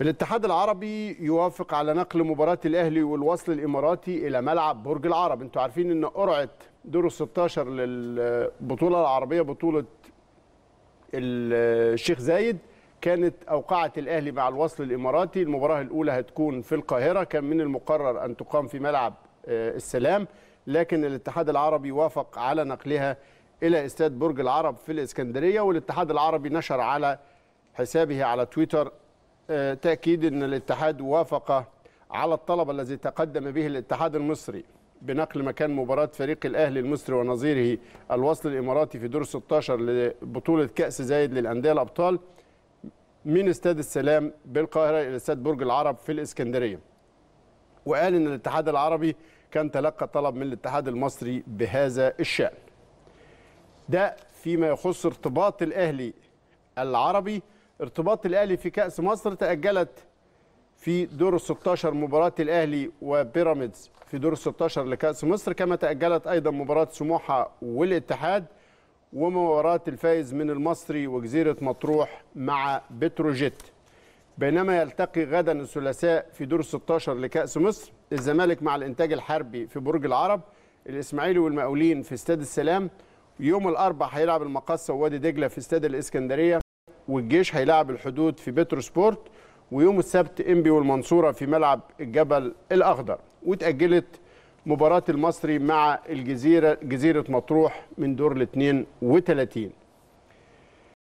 الاتحاد العربي يوافق على نقل مباراة الأهلي والوصل الإماراتي إلى ملعب برج العرب أنتوا عارفين أن قرعة دور ال 16 للبطولة العربية بطولة الشيخ زايد كانت أوقعت الأهلي مع الوصل الإماراتي المباراة الأولى هتكون في القاهرة كان من المقرر أن تقام في ملعب آه، السلام لكن الاتحاد العربي وافق على نقلها إلى استاد برج العرب في الإسكندرية والاتحاد العربي نشر على حسابه على تويتر تأكيد أن الاتحاد وافق على الطلب الذي تقدم به الاتحاد المصري بنقل مكان مباراة فريق الأهلي المصري ونظيره الوصل الإماراتي في دور 16 لبطولة كأس زايد للأندية الأبطال من استاد السلام بالقاهرة إلى استاد برج العرب في الإسكندرية وقال أن الاتحاد العربي كان تلقى طلب من الاتحاد المصري بهذا الشأن ده فيما يخص ارتباط الأهلي العربي ارتباط الأهلي في كأس مصر تأجلت في دور ال 16 مباراة الأهلي وبيراميدز في دور ال 16 لكأس مصر كما تأجلت أيضا مباراة سموحة والاتحاد ومباراة الفائز من المصري وجزيرة مطروح مع بتروجيت بينما يلتقي غدا الثلاثاء في دور 16 لكأس مصر الزمالك مع الإنتاج الحربي في برج العرب الإسماعيلي والمقاولين في استاد السلام يوم الاربعاء هيلعب المقصة ووادي دجلة في استاد الإسكندرية والجيش هيلاعب الحدود في بترو سبورت ويوم السبت انبي والمنصوره في ملعب الجبل الاخضر وتاجلت مباراه المصري مع الجزيره جزيره مطروح من دور ال 32